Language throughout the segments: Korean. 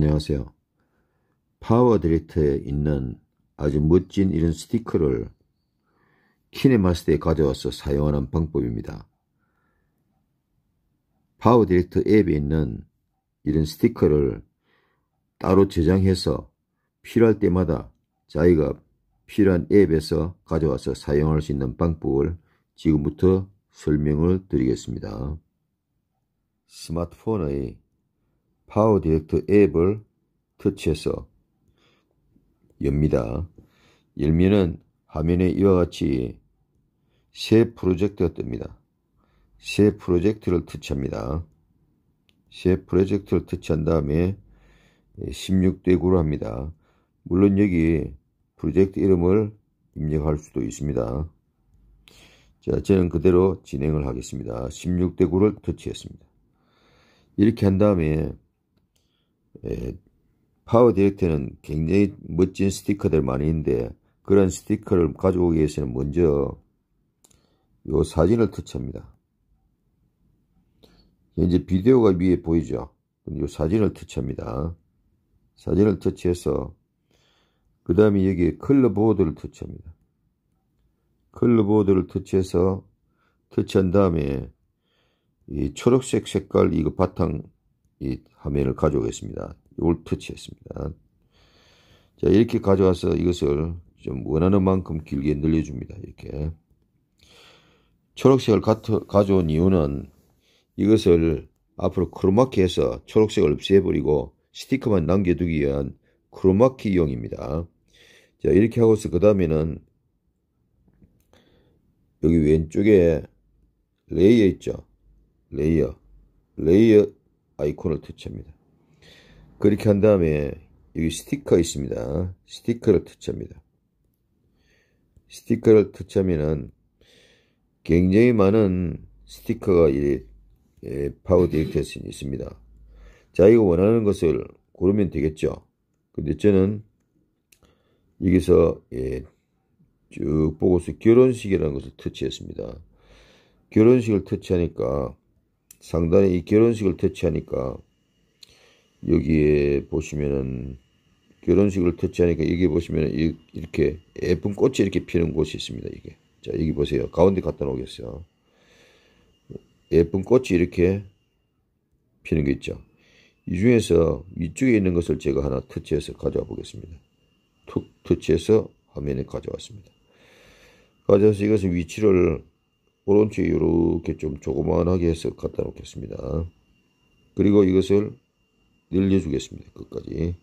안녕하세요. 파워 딜리트에 있는 아주 멋진 이런 스티커를 키네마스터에 가져와서 사용하는 방법입니다. 파워 디렉터 앱에 있는 이런 스티커를 따로 저장해서 필요할 때마다 자기가 필요한 앱에서 가져와서 사용할 수 있는 방법을 지금부터 설명을 드리겠습니다. 스마트폰의 파워 디렉트 앱을 터치해서 엽니다. 열면은 화면에 이와 같이 새 프로젝트가 뜹니다. 새 프로젝트를 터치합니다. 새 프로젝트를 터치한 다음에 16대 구로 합니다. 물론 여기 프로젝트 이름을 입력할 수도 있습니다. 자, 저는 그대로 진행을 하겠습니다. 16대 구를 터치했습니다. 이렇게 한 다음에 에, 예, 파워 디렉트는 굉장히 멋진 스티커들 많이 있는데 그런 스티커를 가져오기 위해서는 먼저 이 사진을 터치합니다. 이제 비디오가 위에 보이죠? 이 사진을 터치합니다. 사진을 터치해서 그 다음에 여기에 컬러보드를 터치합니다. 컬러보드를 터치해서 터치한 다음에 이 초록색 색깔 이거 바탕 이 화면을 가져오겠습니다. 이걸 터치했습니다. 자, 이렇게 가져와서 이것을 좀 원하는 만큼 길게 늘려줍니다. 이렇게. 초록색을 가져온 이유는 이것을 앞으로 크로마키에서 초록색을 없애버리고 스티커만 남겨두기 위한 크로마키용입니다. 자 이렇게 하고서 그 다음에는 여기 왼쪽에 레이어 있죠. 레이어. 레이어 아이콘을 터치합니다. 그렇게 한 다음에 여기 스티커 있습니다. 스티커를 터치합니다. 스티커를 터치하면은 굉장히 많은 스티커가 이 예, 파워디렉 테스 있습니다. 자 이거 원하는 것을 고르면 되겠죠. 근데 저는 여기서 예, 쭉 보고서 결혼식이라는 것을 터치했습니다. 결혼식을 터치하니까 상단에 이 결혼식을 퇴치하니까 여기에 보시면은 결혼식을 퇴치하니까 여기 보시면 은 이렇게 예쁜 꽃이 이렇게 피는 곳이 있습니다. 이게 자 여기 보세요. 가운데 갖다 놓겠어요. 예쁜 꽃이 이렇게 피는 게 있죠. 이 중에서 위쪽에 있는 것을 제가 하나 터치해서 가져와 보겠습니다. 툭 터치해서 화면에 가져왔습니다. 가져와서 이것을 위치를 오른쪽에 이렇게 좀 조그만하게 해서 갖다 놓겠습니다. 그리고 이것을 늘려주겠습니다. 끝까지.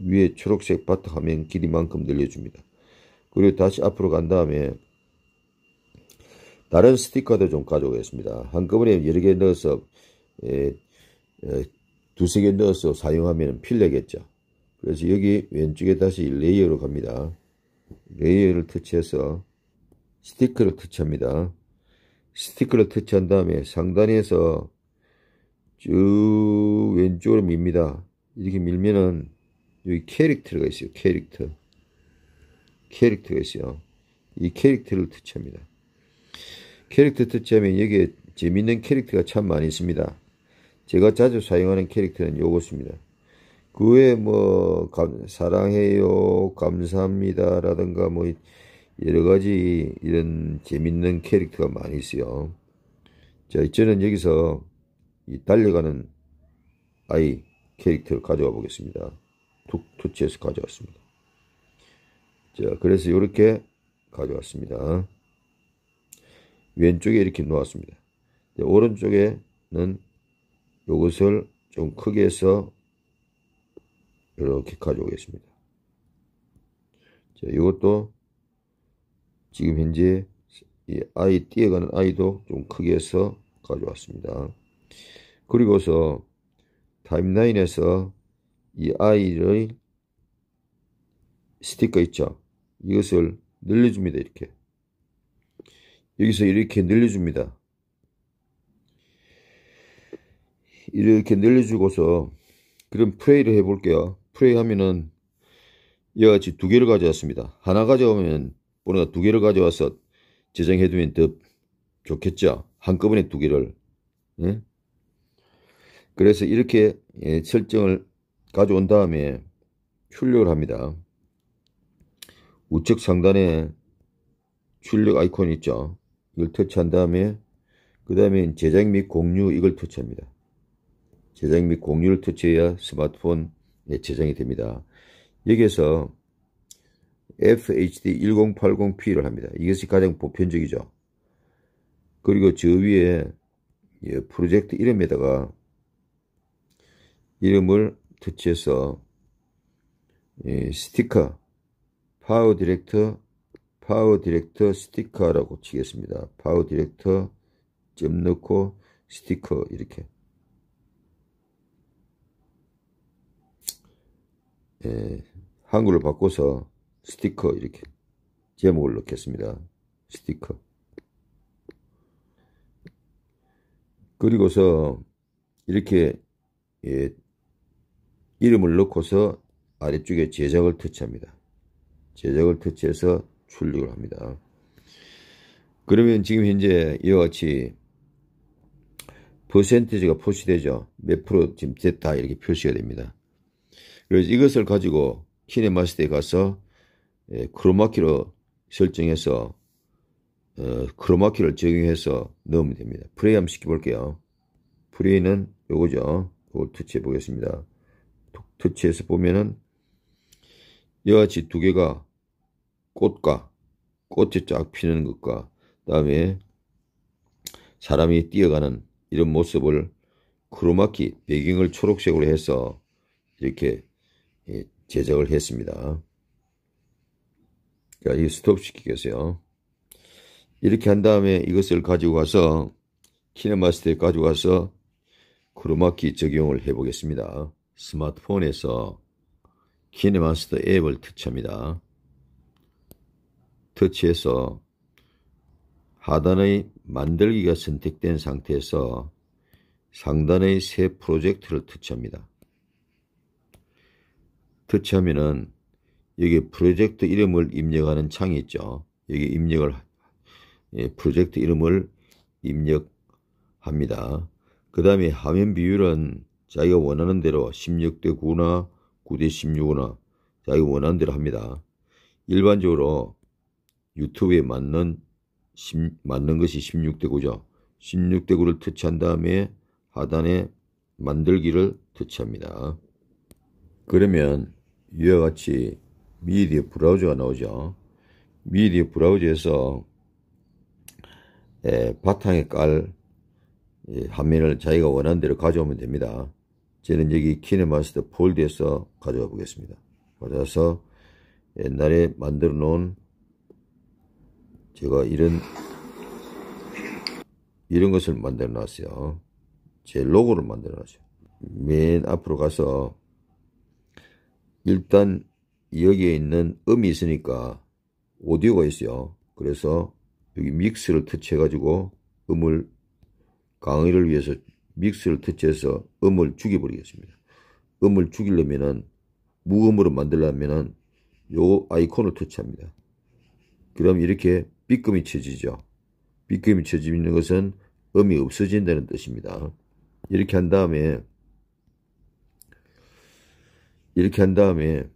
위에 초록색 바탕화면 길이만큼 늘려줍니다. 그리고 다시 앞으로 간 다음에 다른 스티커도 좀 가져오겠습니다. 한꺼번에 여러 개 넣어서 에, 예, 에, 예, 두세 개 넣어서 사용하면 필내겠죠. 그래서 여기 왼쪽에 다시 레이어로 갑니다. 레이어를 터치해서 스티커를 터치합니다. 스티커를 터치한 다음에 상단에서 쭉 왼쪽으로 밉니다. 이렇게 밀면은 여기 캐릭터가 있어요. 캐릭터. 캐릭터가 있어요. 이 캐릭터를 터치합니다. 캐릭터 터치하면 여기에 재밌는 캐릭터가 참 많이 있습니다. 제가 자주 사용하는 캐릭터는 요것입니다. 그 외에 뭐 감, 사랑해요 감사합니다 라든가 뭐 여러 가지 이런 재밌는 캐릭터가 많이 있어요. 자, 저는 여기서 이 달려가는 아이 캐릭터를 가져와 보겠습니다. 툭, 투치에서 가져왔습니다. 자, 그래서 이렇게 가져왔습니다. 왼쪽에 이렇게 놓았습니다. 오른쪽에는 이것을 좀 크게 해서 이렇게 가져오겠습니다. 자, 이것도 지금 현재 이 아이 뛰어가는 아이도 좀 크게 해서 가져왔습니다. 그리고서 타임라인에서 이 아이의 스티커 있죠. 이것을 늘려줍니다. 이렇게. 여기서 이렇게 늘려줍니다. 이렇게 늘려주고서 그럼 프레이를 해볼게요. 프레이 하면은 이와 같이 두 개를 가져왔습니다. 하나 가져오면 보너가 두 개를 가져와서 저장해두면 더 좋겠죠. 한꺼번에 두 개를. 예? 그래서 이렇게 예, 설정을 가져온 다음에 출력을 합니다. 우측 상단에 출력 아이콘 있죠. 이걸 터치한 다음에 그 다음에 제작 및 공유 이걸 터치합니다. 제작 및 공유를 터치해야 스마트폰 에 예, 제작이 됩니다. 여기에서 FHD1080P를 합니다. 이것이 가장 보편적이죠. 그리고 저 위에 예, 프로젝트 이름에다가 이름을 터치해서 예, 스티커 파워 디렉터 파워 디렉터 스티커라고 치겠습니다. 파워 디렉터 점 넣고 스티커 이렇게 예, 한글로 바꿔서 스티커 이렇게 제목을 넣겠습니다. 스티커 그리고서 이렇게 예, 이름을 넣고서 아래쪽에 제작을 터치합니다. 제작을 터치해서 출력을 합니다. 그러면 지금 현재 이와 같이 퍼센트지가 표시되죠. 몇 프로 지금 됐다 이렇게 표시가 됩니다. 그래서 이것을 가지고 키네마스터에 가서 예, 크로마키로 설정해서 어, 크로마키를 적용해서 넣으면 됩니다. 프레이 한번 시켜볼게요. 프레이는 요거죠. 요걸 터치해 보겠습니다. 터치해서 보면은 여같이 두 개가 꽃과 꽃이 쫙 피는 것과 그 다음에 사람이 뛰어가는 이런 모습을 크로마키 배경을 초록색으로 해서 이렇게 예, 제작을 했습니다. 그이 스톱시키겠어요. 이렇게 한 다음에 이것을 가지고 가서 키네마스터에 가지고 가서 크로마키 적용을 해보겠습니다. 스마트폰에서 키네마스터 앱을 터치합니다. 터치해서 하단의 만들기가 선택된 상태에서 상단의 새 프로젝트를 터치합니다. 터치하면은 여기 프로젝트 이름을 입력하는 창이 있죠. 여기 입력을 예, 프로젝트 이름을 입력합니다. 그 다음에 화면 비율은 자기가 원하는 대로 16대 9나 9대 16이나 자기가 원하는 대로 합니다. 일반적으로 유튜브에 맞는 맞는 것이 16대 9죠. 16대 9를 터치한 다음에 하단에 만들기를 터치합니다. 그러면 이와 같이 미디어 브라우저가 나오죠. 미디어 브라우저에서 예, 바탕에 깔 예, 화면을 자기가 원하는 대로 가져오면 됩니다. 저는 여기 키네마스터 폴드에서 가져와 보겠습니다. 가져서 옛날에 만들어 놓은 제가 이런 이런 것을 만들어 놨어요. 제 로고를 만들어 놨어요. 맨 앞으로 가서 일단 여기에 있는 음이 있으니까 오디오가 있어요. 그래서 여기 믹스를 터치해가지고 음을 강의를 위해서 믹스를 터치해서 음을 죽여버리겠습니다. 음을 죽이려면은 무음으로 만들려면은 요 아이콘을 터치합니다. 그럼 이렇게 삐끔이 쳐지죠. 삐끔이 쳐지는 것은 음이 없어진다는 뜻입니다. 이렇게 한 다음에 이렇게 한 다음에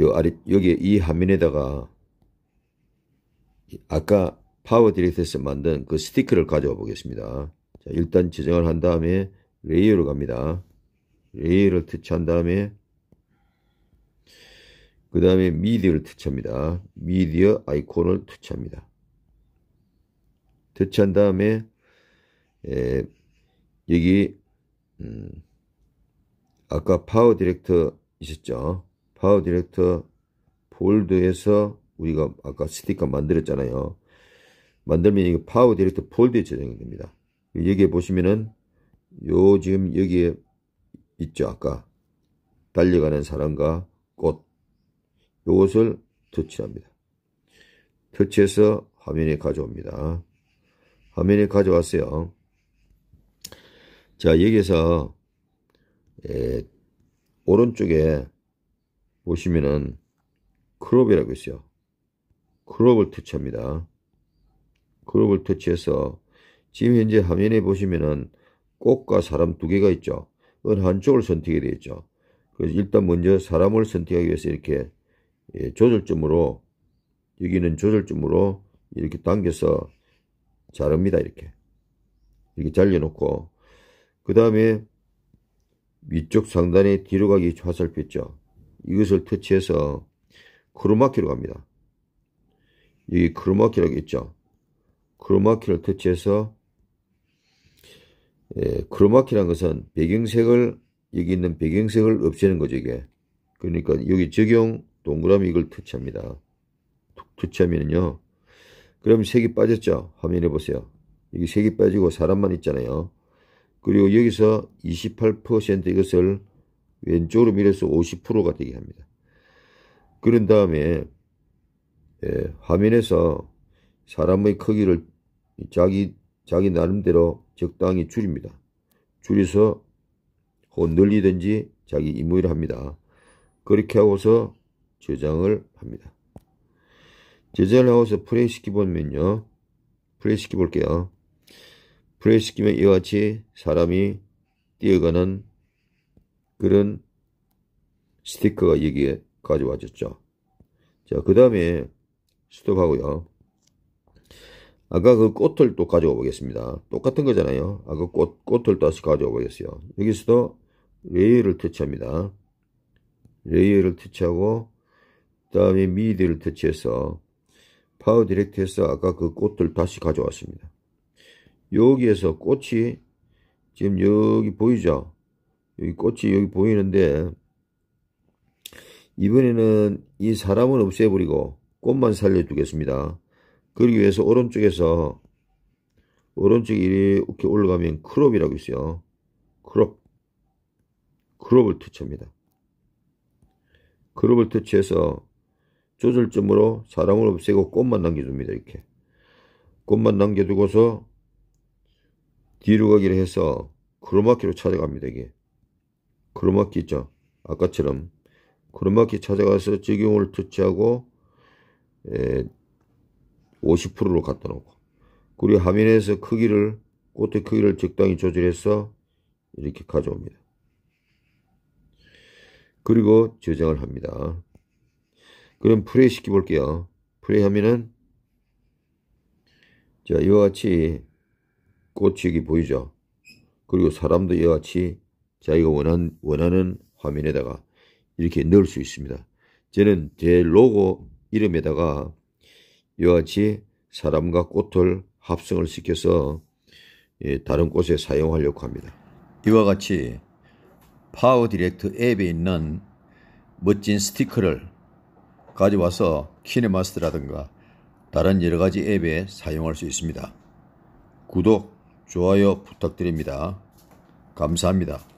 요 아래 여기 이 화면에다가 아까 파워 디렉트에서 만든 그 스티커를 가져와 보겠습니다. 자, 일단 지정을 한 다음에 레이어로 갑니다. 레이어를 터치한 다음에 그 다음에 미디어를 터치합니다. 미디어 아이콘을 터치합니다. 터치한 다음에 에, 여기 음, 아까 파워 디렉터 있었죠. 파워 디렉터 폴드에서 우리가 아까 스티커 만들었잖아요. 만들면 이게 파워 디렉터 폴드에 저장이 됩니다. 여기에 보시면은 요 지금 여기에 있죠 아까 달려가는 사람과 꽃 요것을 터치합니다. 터치해서 화면에 가져옵니다. 화면에 가져왔어요. 자 여기에서 에, 예, 오른쪽에 보시면은 크롭이라고 있어요. 크롭을 터치합니다. 크롭을 터치해서 지금 현재 화면에 보시면은 꽃과 사람 두 개가 있죠. 은 한쪽을 선택해야 되겠죠. 그래서 일단 먼저 사람을 선택하기 위해서 이렇게 예, 조절점으로 여기는 조절점으로 이렇게 당겨서 자릅니다. 이렇게 이렇게 잘려놓고 그 다음에 위쪽 상단에 뒤로 가기 화살표 있죠. 이것을 터치해서 크로마키로 갑니다. 여기 크로마키라고 있죠. 크로마키를 터치해서 예, 크로마키란 것은 배경색을 여기 있는 배경색을 없애는 거죠 이게. 그러니까 여기 적용 동그라미 이걸 터치합니다. 터치하면은요. 그럼 색이 빠졌죠. 화면에 보세요. 여기 색이 빠지고 사람만 있잖아요. 그리고 여기서 28% 이것을 왼쪽으로 밀어서 50%가 되게 합니다. 그런 다음에 예, 화면에서 사람의 크기를 자기 자기 나름대로 적당히 줄입니다. 줄여서 혹은 그 늘리든지 자기 임무를 합니다. 그렇게 하고서 저장을 합니다. 저장을 하고서 플레이 시키보면요. 플레이 시키볼게요. 플레이 시키면 이와 같이 사람이 뛰어가는 그런 스티커가 여기에 가져와졌죠. 자, 그 다음에 스톱하고요. 아까 그 꽃을 또 가져와 보겠습니다. 똑같은 거잖아요. 아까 꽃, 꽃을 다시 가져와 보겠어요. 여기서도 레이어를 터치합니다. 레이어를 터치하고 그 다음에 미디를 터치해서 파워 디렉트에서 아까 그 꽃을 다시 가져왔습니다. 여기에서 꽃이 지금 여기 보이죠? 여기 꽃이 여기 보이는데 이번에는 이 사람은 없애버리고 꽃만 살려두겠습니다 그러기 위해서 오른쪽에서 오른쪽 에 이렇게 올라가면 크롭이라고 있어요. 크롭 크롭을 터치합니다. 크롭을 터치해서 조절점으로 사람을 없애고 꽃만 남겨줍니다. 이렇게 꽃만 남겨두고서 뒤로 가기를 해서 크로마키로 찾아갑니다. 이게 크로마키죠. 아까처럼 크로마키 찾아가서 적용을 터치하고 50%로 갖다 놓고 그리고 화면에서 크기를 꽃의 크기를 적당히 조절해서 이렇게 가져옵니다. 그리고 저장을 합니다. 그럼 플레이 시켜볼게요. 플레이 하면은 자 이와 같이 꽃이 여기 보이죠. 그리고 사람도 이와 같이 자기가 원한, 원하는 화면에다가 이렇게 넣을 수 있습니다. 저는 제 로고 이름에다가 이와 같이 사람과 꽃을 합성을 시켜서 예, 다른 곳에 사용하려고 합니다. 이와 같이 파워 디렉트 앱에 있는 멋진 스티커를 가져와서 키네마스터라든가 다른 여러 가지 앱에 사용할 수 있습니다. 구독, 좋아요 부탁드립니다. 감사합니다.